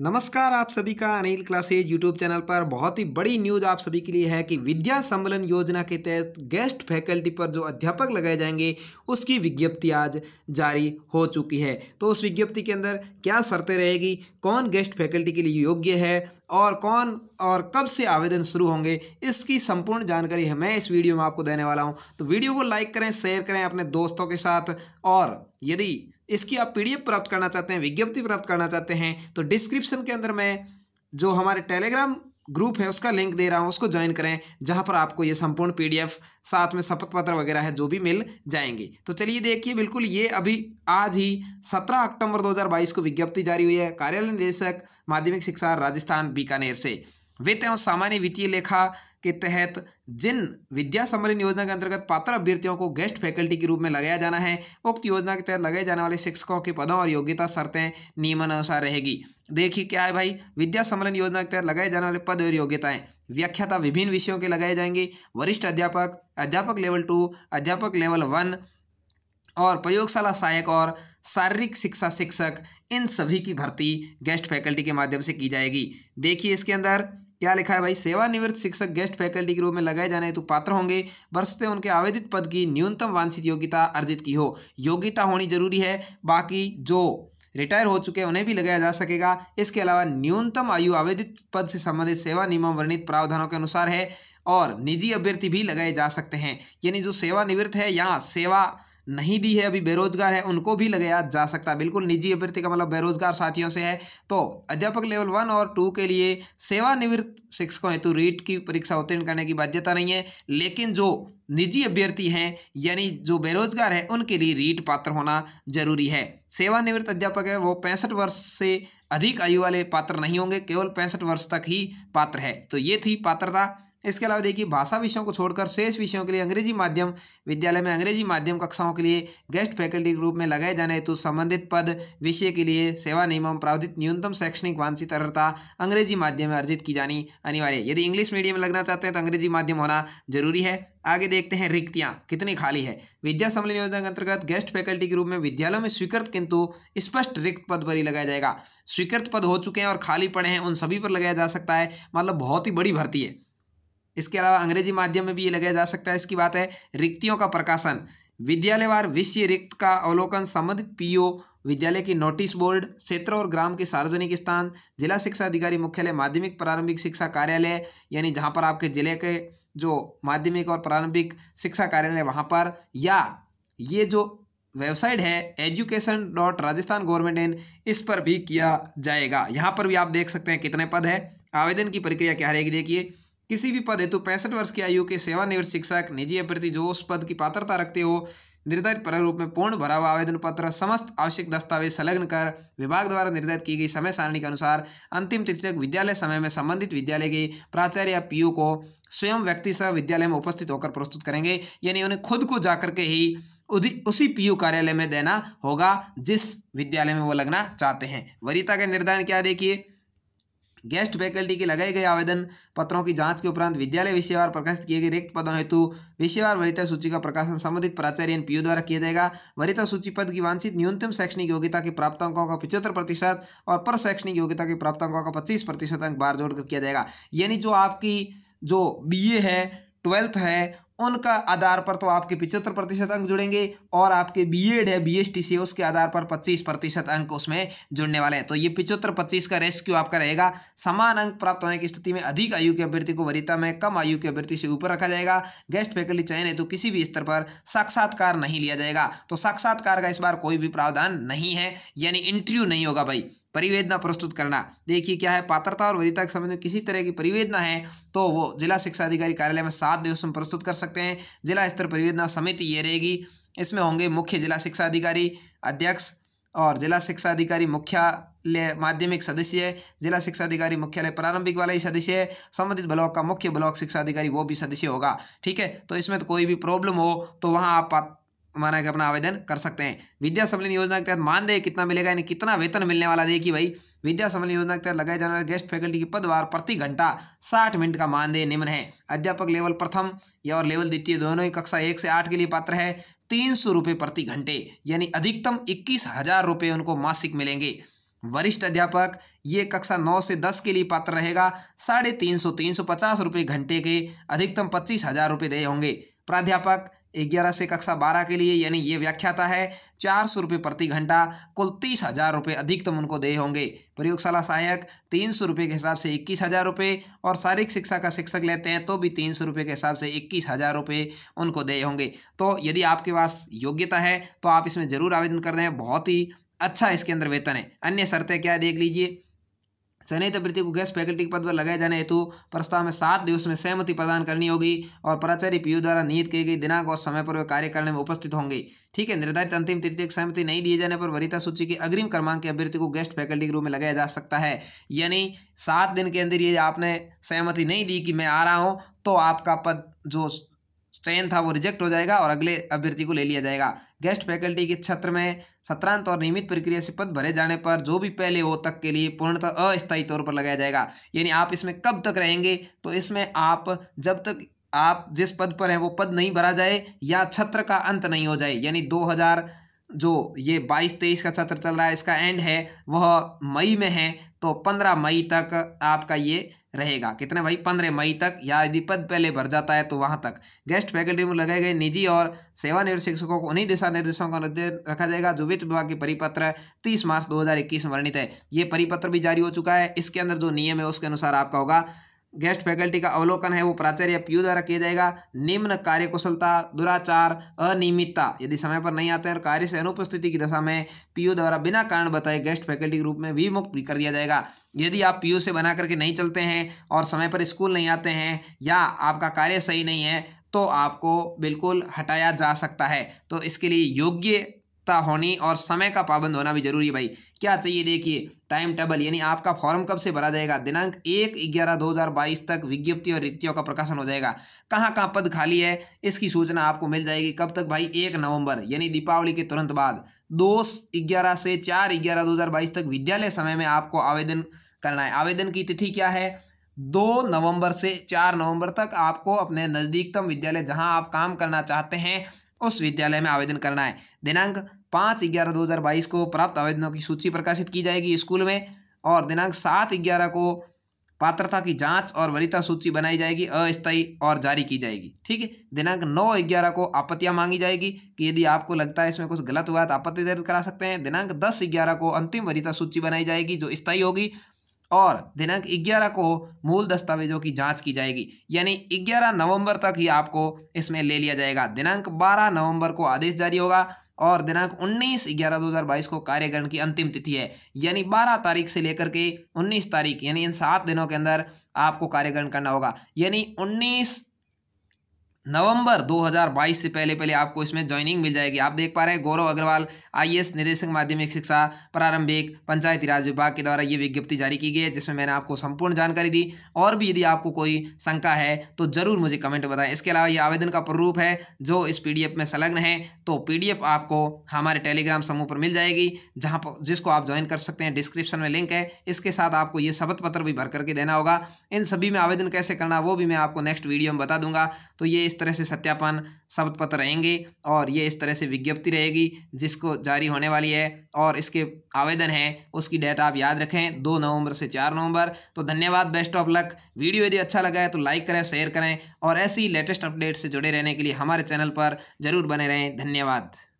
नमस्कार आप सभी का अनिल क्लासेज यूट्यूब चैनल पर बहुत ही बड़ी न्यूज़ आप सभी के लिए है कि विद्या सम्मेलन योजना के तहत गेस्ट फैकल्टी पर जो अध्यापक लगाए जाएंगे उसकी विज्ञप्ति आज जारी हो चुकी है तो उस विज्ञप्ति के अंदर क्या शर्तें रहेगी कौन गेस्ट फैकल्टी के लिए योग्य है और कौन और कब से आवेदन शुरू होंगे इसकी संपूर्ण जानकारी मैं इस वीडियो में आपको देने वाला हूँ तो वीडियो को लाइक करें शेयर करें अपने दोस्तों के साथ और यदि इसकी आप पीडीएफ प्राप्त करना चाहते हैं विज्ञप्ति प्राप्त करना चाहते हैं तो डिस्क्रिप्शन के अंदर मैं जो हमारे टेलीग्राम ग्रुप है उसका लिंक दे रहा हूँ उसको ज्वाइन करें जहाँ पर आपको ये संपूर्ण पीडीएफ साथ में शपथ पत्र वगैरह है जो भी मिल जाएंगे तो चलिए देखिए बिल्कुल ये अभी आज ही 17 अक्टूबर 2022 को विज्ञप्ति जारी हुई है कार्यालय निदेशक माध्यमिक शिक्षा राजस्थान बीकानेर से वित्त एवं सामान्य वित्तीय लेखा के तहत जिन विद्या सम्मेलन योजना के अंतर्गत पात्र अभ्यर्थियों को गेस्ट फैकल्टी के रूप में लगाया जाना है उक्त योजना के तहत लगाए जाने वाले शिक्षकों के पदों और योग्यता शर्तें नियमानुसार रहेगी देखिए क्या है भाई विद्या सम्मेलन योजना के तहत लगाए जाने वाले पद और योग्यताएं व्याख्याता विभिन्न विषयों के लगाए जाएंगे वरिष्ठ अध्यापक अध्यापक लेवल टू अध्यापक लेवल वन और प्रयोगशाला सहायक और शारीरिक शिक्षा शिक्षक इन सभी की भर्ती गेस्ट फैकल्टी के माध्यम से की जाएगी देखिए इसके अंदर क्या लिखा है भाई सेवानिवृत्त शिक्षक गेस्ट फैकल्टी के रूप में लगाए जाने हेतु पात्र होंगे वर्ष से उनके आवेदित पद की न्यूनतम वांछित योग्यता अर्जित की हो योग्यता होनी जरूरी है बाकी जो रिटायर हो चुके हैं उन्हें भी लगाया जा सकेगा इसके अलावा न्यूनतम आयु आवेदित पद से संबंधित सेवा नियमों वर्णित प्रावधानों के अनुसार है और निजी अभ्यर्थी भी लगाए जा सकते हैं यानी जो सेवानिवृत्त है यहाँ सेवा नहीं दी है अभी बेरोजगार है उनको भी लगाया जा सकता है बिल्कुल निजी अभ्यर्थी का मतलब बेरोजगार साथियों से है तो अध्यापक लेवल वन और टू के लिए सेवानिवृत्त शिक्षकों हेतु रीट की परीक्षा उत्तीर्ण करने की बाध्यता नहीं है लेकिन जो निजी अभ्यर्थी हैं यानी जो बेरोजगार है उनके लिए रीट पात्र होना जरूरी है सेवानिवृत्त अध्यापक है वो पैंसठ वर्ष से अधिक आयु वाले पात्र नहीं होंगे केवल पैंसठ वर्ष तक ही पात्र है तो ये थी पात्रता इसके अलावा देखिए भाषा विषयों को छोड़कर शेष विषयों के लिए अंग्रेजी माध्यम विद्यालय में अंग्रेजी माध्यम कक्षाओं के लिए गेस्ट फैकल्टी के रूप में लगाए जाने हेतु संबंधित पद विषय के लिए सेवा नियमों प्रावधित न्यूनतम शैक्षणिक वांछित तरता अंग्रेजी माध्यम में अर्जित की जानी अनिवार्य यदि इंग्लिश मीडियम में लगना चाहते हैं तो अंग्रेजी माध्यम होना जरूरी है आगे देखते हैं रिक्तियां कितनी खाली है विद्या सम्मेलन योजना के अंतर्गत गेस्ट फैकल्टी के रूप में विद्यालयों में स्वीकृत किंतु स्पष्ट रिक्त पद पर ही लगाया जाएगा स्वीकृत पद हो चुके हैं और खाली पड़े हैं उन सभी पर लगाया जा सकता है मतलब बहुत ही बड़ी भर्ती है इसके अलावा अंग्रेजी माध्यम में भी ये लगाया जा सकता है इसकी बात है रिक्तियों का प्रकाशन विद्यालयवार विषय रिक्त का अवलोकन संबंधित पीओ विद्यालय की नोटिस बोर्ड क्षेत्र और ग्राम के सार्वजनिक स्थान जिला शिक्षा अधिकारी मुख्यालय माध्यमिक प्रारंभिक शिक्षा कार्यालय यानी जहाँ पर आपके जिले के जो माध्यमिक और प्रारंभिक शिक्षा कार्यालय वहाँ पर या ये जो वेबसाइट है education dot Rajasthan government in इस पर भी किया जाएगा यहाँ पर भी आप देख सकते हैं कितने पद है आवेदन की प्रक्रिया क्या रहेगी देखिए किसी भी पद हेतु तो पैंसठ वर्ष की आयु के सेवानिवृत्त शिक्षक निजी अभ्यर्थी जो उस पद की पात्रता रखते हो निर्धारित प्रारूप में पूर्ण भरा हुआ आवेदन पत्र समस्त आवश्यक दस्तावेज संलग्न कर विभाग द्वारा निर्धारित की गई समय सारणी के अनुसार अंतिम तिथि तक विद्यालय समय में संबंधित विद्यालय के प्राचार्य या पीओ को स्वयं व्यक्ति सह विद्यालय में उपस्थित होकर प्रस्तुत करेंगे यानी उन्हें खुद को जाकर के ही उसी पीयू कार्यालय में देना होगा जिस विद्यालय में वो लगना चाहते हैं वरीता का निर्धारण क्या देखिए गेस्ट फैकल्टी के लगाए गए आवेदन पत्रों की जांच के उपरांत विद्यालय विषयवार प्रकाशित किए गए रिक्त पदों हेतु विषयवार वरिता सूची का प्रकाशन संबंधित प्राचार्य एन द्वारा किया जाएगा वरिता सूची पद की वांछित न्यूनतम शैक्षणिक योग्यता के प्राप्त अंकों का पिछहत्तर प्रतिशत और पर शैक्षणिक योग्यता के प्राप्त अंकों का पच्चीस प्रतिशत अंक बार जोड़कर किया जाएगा यानी जो आपकी जो बी है ट्वेल्थ है उनका आधार पर तो आपके पिछहत्तर प्रतिशत अंक जुड़ेंगे और आपके बीएड है बीएसटी से उसके आधार पर पच्चीस प्रतिशत अंक उसमें जुड़ने वाले हैं तो ये पिछहत्तर पच्चीस का रेस्क्यू आपका रहेगा समान अंक प्राप्त होने की स्थिति में अधिक आयु के अभ्यर्थी को वरीता में कम आयु के अभ्यर्थी से ऊपर रखा जाएगा गेस्ट फैकल्टी चयन है तो किसी भी स्तर पर साक्षात्कार नहीं लिया जाएगा तो साक्षात्कार का इस बार कोई भी प्रावधान नहीं है यानी इंटरव्यू नहीं होगा भाई परिवेदना प्रस्तुत करना देखिए क्या है पात्रता और वरीयता के संबंध में किसी तरह की परिवेदना है तो वो जिला शिक्षा अधिकारी कार्यालय में सात दिवस में प्रस्तुत कर सकते हैं जिला स्तर परिवेदना समिति ये रहेगी इसमें होंगे मुख्य जिला शिक्षा अधिकारी अध्यक्ष और जिला शिक्षा अधिकारी मुख्यालय माध्यमिक सदस्य जिला शिक्षा अधिकारी मुख्यालय प्रारंभिक वाला ही सदस्य है संबंधित ब्लॉक का मुख्य ब्लॉक शिक्षा अधिकारी वो भी सदस्य होगा ठीक है तो इसमें तो कोई भी प्रॉब्लम हो तो वहाँ आप माना कि अपना आवेदन कर सकते हैं विद्या सम्मिलन योजना के तहत मानदेय कितना मिलेगा यानी कितना वेतन मिलने वाला देखिए भाई विद्या सम्मिलन योजना के तहत लगाए जाने वाले गेस्ट फैकल्टी की पदवार प्रति घंटा साठ मिनट का मानदेय निम्न है अध्यापक लेवल प्रथम या और लेवल द्वितीय दोनों ही कक्षा एक से आठ के लिए पात्र है तीन सौ रुपये प्रति घंटे यानी अधिकतम इक्कीस हज़ार रुपये उनको मासिक मिलेंगे वरिष्ठ अध्यापक ये कक्षा नौ से दस के लिए पात्र रहेगा साढ़े तीन सौ तीन सौ पचास रुपये घंटे के अधिकतम पच्चीस हज़ार रुपये दे होंगे प्राध्यापक ग्यारह से कक्षा बारह के लिए यानी ये व्याख्याता है चार सौ रुपये प्रति घंटा कुल तीस हज़ार रुपये अधिकतम उनको दे होंगे प्रयोगशाला सहायक तीन सौ रुपये के हिसाब से इक्कीस हज़ार रुपये और शारीरिक शिक्षा का शिक्षक लेते हैं तो भी तीन सौ रुपये के हिसाब से इक्कीस हज़ार रुपये उनको दे होंगे तो यदि आपके पास योग्यता है तो आप इसमें ज़रूर आवेदन कर रहे हैं बहुत ही अच्छा इसके अंदर वेतन है अन्य शर्तें क्या देख लीजिए चयनित अभ्यर्थी को गेस्ट फैकल्टी के पद पर लगाए जाने हेतु प्रस्ताव में सात दिवस में सहमति प्रदान करनी होगी और प्राचार्य पीयू द्वारा नियत की गई दिनांक और समय पर वे कार्य करने में उपस्थित होंगे ठीक है निर्धारित अंतिम तिथि तक सहमति नहीं दिए जाने पर वरिता सूची के अग्रिम क्रमांक के अभ्यर्थी को गेस्ट फैकल्टी के रूप में लगाया जा सकता है यानी सात दिन के अंदर ये आपने सहमति नहीं दी कि मैं आ रहा हूँ तो आपका पद जो चयन था वो रिजेक्ट हो जाएगा और अगले अभ्यर्थी को ले लिया जाएगा गेस्ट फैकल्टी के क्षेत्र में सत्रांत और नियमित प्रक्रिया से पद भरे जाने पर जो भी पहले हो तक के लिए पूर्णतः अस्थायी तौर पर लगाया जाएगा यानी आप इसमें कब तक रहेंगे तो इसमें आप जब तक आप जिस पद पर हैं वो पद नहीं भरा जाए या छत्र का अंत नहीं हो जाए यानी दो जो ये बाईस तेईस का सत्र चल रहा है इसका एंड है वह मई में है तो पंद्रह मई तक आपका ये रहेगा कितना भाई पंद्रह मई तक या यदि पद पहले भर जाता है तो वहाँ तक गेस्ट फैकल्टी में लगाए गए निजी और सेवानिवृत्त शिक्षकों को उन्हीं दिशा निर्देशों का रखा जाएगा जो वित्त विभाग के परिपत्र तीस मार्च दो में वर्णित है ये परिपत्र भी जारी हो चुका है इसके अंदर जो नियम है उसके अनुसार आपका होगा गेस्ट फैकल्टी का अवलोकन है वो प्राचार्य पीयू द्वारा किया जाएगा निम्न कार्यकुशलता दुराचार अनियमितता यदि समय पर नहीं आते हैं और कार्य से अनुपस्थिति की दशा में पीयू द्वारा बिना कारण बताए गेस्ट फैकल्टी के रूप में भी कर दिया जाएगा यदि आप पीयू से बना करके नहीं चलते हैं और समय पर स्कूल नहीं आते हैं या आपका कार्य सही नहीं है तो आपको बिल्कुल हटाया जा सकता है तो इसके लिए योग्य ता होनी और समय का पाबंद होना भी जरूरी है भाई क्या चाहिए देखिए टाइम टेबल यानी आपका फॉर्म कब से भरा जाएगा दिनांक एक ग्यारह दो हज़ार बाईस तक विज्ञप्ति और रिक्तियों का प्रकाशन हो जाएगा कहाँ कहाँ पद खाली है इसकी सूचना आपको मिल जाएगी कब तक भाई एक नवंबर यानी दीपावली के तुरंत बाद दो ग्यारह से चार ग्यारह दो हज़ार बाईस तक विद्यालय समय में आपको आवेदन करना है आवेदन की तिथि क्या है दो नवंबर से चार नवंबर तक आपको अपने नज़दीकतम विद्यालय जहां आप काम करना चाहते हैं उस विद्यालय में आवेदन करना है दिनांक पाँच ग्यारह दो हज़ार बाईस को प्राप्त आवेदनों की सूची प्रकाशित की जाएगी स्कूल में और दिनांक सात ग्यारह को पात्रता की जांच और वरीयता सूची बनाई जाएगी अस्थायी और जारी की जाएगी ठीक है दिनांक नौ ग्यारह को आपत्तियां मांगी जाएगी कि यदि आपको लगता है इसमें कुछ गलत हुआ है तो आपत्ति दर्ज करा सकते हैं दिनांक दस ग्यारह को अंतिम वरीयता सूची बनाई जाएगी जो स्थायी होगी और दिनांक ग्यारह को मूल दस्तावेजों की जाँच की जाएगी यानी ग्यारह नवम्बर तक ही आपको इसमें ले लिया जाएगा दिनांक बारह नवम्बर को आदेश जारी होगा और दिनांक 19 ग्यारह 2022 को कार्यकरण की अंतिम तिथि है यानी 12 तारीख से लेकर के 19 तारीख यानी इन सात दिनों के अंदर आपको कार्यकरण करना होगा यानी उन्नीस नवंबर 2022 से पहले पहले आपको इसमें ज्वाइनिंग मिल जाएगी आप देख पा रहे हैं गौरव अग्रवाल आईएएस निदेशक माध्यमिक शिक्षा प्रारंभिक पंचायती राज विभाग के द्वारा ये विज्ञप्ति जारी की गई है जिसमें मैंने आपको संपूर्ण जानकारी दी और भी यदि आपको कोई शंका है तो ज़रूर मुझे कमेंट बताएं इसके अलावा ये आवेदन का प्ररूप है जो इस पी में संलग्न है तो पी आपको हमारे टेलीग्राम समूह पर मिल जाएगी जहाँ जिसको आप ज्वाइन कर सकते हैं डिस्क्रिप्शन में लिंक है इसके साथ आपको ये शपथ पत्र भी भर करके देना होगा इन सभी में आवेदन कैसे करना वो भी मैं आपको नेक्स्ट वीडियो में बता दूंगा तो ये इस तरह से सत्यापन शब्द पत्र रहेंगे और ये इस तरह से विज्ञप्ति रहेगी जिसको जारी होने वाली है और इसके आवेदन है उसकी डेट आप याद रखें दो नवंबर से चार नवंबर तो धन्यवाद बेस्ट ऑफ लक वीडियो यदि अच्छा लगा है तो लाइक करें शेयर करें और ऐसी लेटेस्ट अपडेट से जुड़े रहने के लिए हमारे चैनल पर ज़रूर बने रहें धन्यवाद